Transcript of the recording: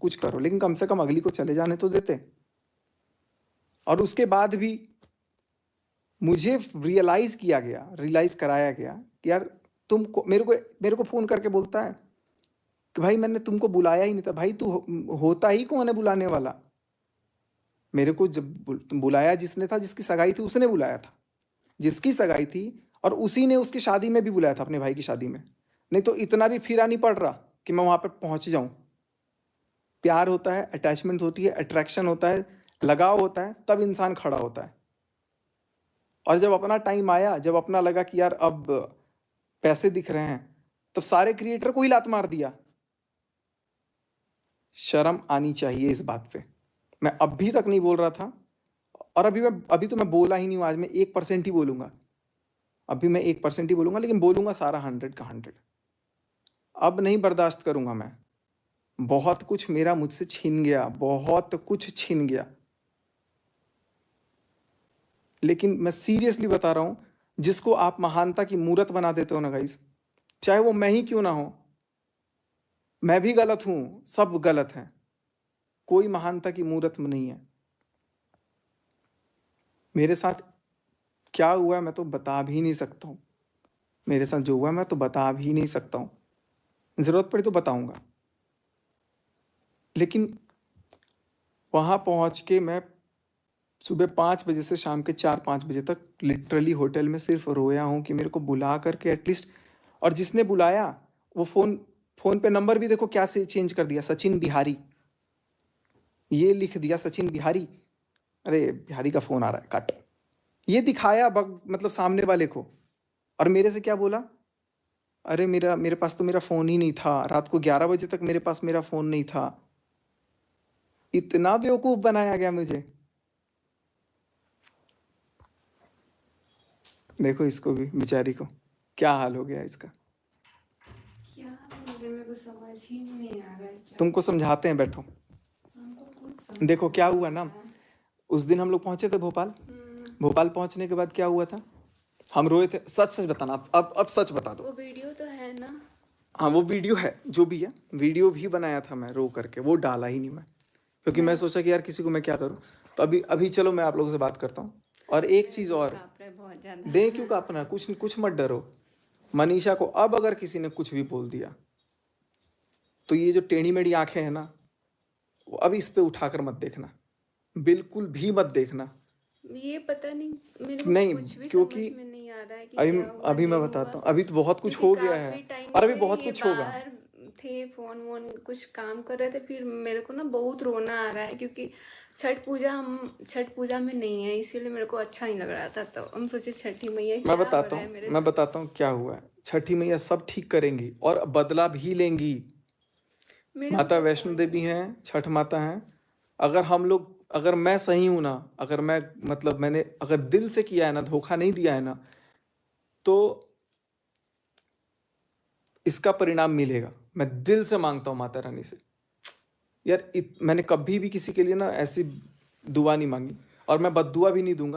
कुछ करो लेकिन कम से कम अगली को चले जाने तो देते और उसके बाद भी मुझे रियलाइज किया गया रियलाइज कराया गया कि यार तुमको मेरे को मेरे को फ़ोन करके बोलता है कि भाई मैंने तुमको बुलाया ही नहीं था भाई तू हो, होता ही कौन है बुलाने वाला मेरे को जब बुलाया जिसने था जिसकी सगाई थी उसने बुलाया था जिसकी सगाई थी और उसी ने उसकी शादी में भी बुलाया था अपने भाई की शादी में नहीं तो इतना भी फिरा नहीं पड़ रहा कि मैं वहां पर पहुंच जाऊँ प्यार होता है अटैचमेंट होती है अट्रैक्शन होता है लगाव होता है तब इंसान खड़ा होता है और जब अपना टाइम आया जब अपना लगा कि यार अब पैसे दिख रहे हैं तब सारे क्रिएटर को ही लात मार दिया शर्म आनी चाहिए इस बात पे मैं अभी तक नहीं बोल रहा था और अभी मैं अभी तो मैं बोला ही नहीं हूँ आज मैं एक परसेंट ही बोलूंगा अभी मैं एक परसेंट ही बोलूंगा लेकिन बोलूँगा सारा हंड्रेड का हंड्रेड अब नहीं बर्दाश्त करूंगा मैं बहुत कुछ मेरा मुझसे छिन गया बहुत कुछ छिन गया लेकिन मैं सीरियसली बता रहा हूं जिसको आप महानता की मूर्त बना देते हो ना गाइस चाहे वो मैं ही क्यों ना हो मैं भी गलत हूं सब गलत है कोई महानता की मूर्त नहीं है मेरे साथ क्या हुआ है मैं तो बता भी नहीं सकता हूं मेरे साथ जो हुआ है मैं तो बता भी नहीं सकता हूं ज़रूरत पड़ी तो बताऊंगा लेकिन वहाँ पहुँच के मैं सुबह पाँच बजे से शाम के चार पाँच बजे तक लिटरली होटल में सिर्फ रोया हूँ कि मेरे को बुला करके एटलीस्ट और जिसने बुलाया वो फ़ोन फ़ोन पे नंबर भी देखो क्या से चेंज कर दिया सचिन बिहारी ये लिख दिया सचिन बिहारी अरे बिहारी का फ़ोन आ रहा है काट ये दिखाया बग मतलब सामने वाले को और मेरे से क्या बोला अरे मेरा मेरे पास तो मेरा फ़ोन ही नहीं था रात को ग्यारह बजे तक मेरे पास मेरा फ़ोन नहीं था इतना बेवकूफ बनाया गया मुझे देखो इसको भी बेचारी को क्या हाल हो गया इसका तुमको समझाते हैं बैठो देखो क्या हुआ ना उस दिन हम लोग पहुंचे थे भोपाल हम्म। भोपाल पहुंचने के बाद क्या हुआ था हम रोए थे सच सच बताना अब अब सच बता दो वो वीडियो तो है ना हाँ वो वीडियो है जो भी है वीडियो भी बनाया था मैं रो करके वो डाला ही नहीं मैं क्योंकि मैं सोचा कि यार किसी को मैं क्या करूँ तो अभी अभी चलो मैं आप लोगों से बात करता हूँ और एक चीज और दे क्यों अपना कुछ कुछ मत डरो मनीषा को अब अगर किसी ने कुछ भी बोल दिया तो ये जो टेढ़ी मेढ़ी आंखें हैं ना वो अब इस पे उठाकर मत देखना बिल्कुल भी मत देखना ये पता नहीं मेरे को नहीं कुछ भी क्योंकि नहीं आ रहा है कि अभी अभी मैं बताता हूँ अभी तो बहुत कुछ हो गया है और अभी बहुत कुछ होगा थे फ़ोन वोन कुछ काम कर रहे थे फिर मेरे को ना बहुत रोना आ रहा है क्योंकि छठ पूजा हम छठ पूजा में नहीं है इसीलिए मेरे को अच्छा नहीं लग रहा था तो हम सोचे छठी मैया मैं बताता हूँ मैं बताता हूँ क्या हुआ है छठी मैया सब ठीक करेंगी और बदला भी लेंगी माता वैष्णो देवी हैं छठ माता हैं अगर हम लोग अगर मैं सही हूं ना अगर मैं मतलब मैंने अगर दिल से किया है ना धोखा नहीं दिया है ना तो इसका परिणाम मिलेगा मैं दिल से मांगता हूँ माता रानी से यार इत, मैंने कभी भी किसी के लिए ना ऐसी दुआ नहीं मांगी और मैं बद भी नहीं दूंगा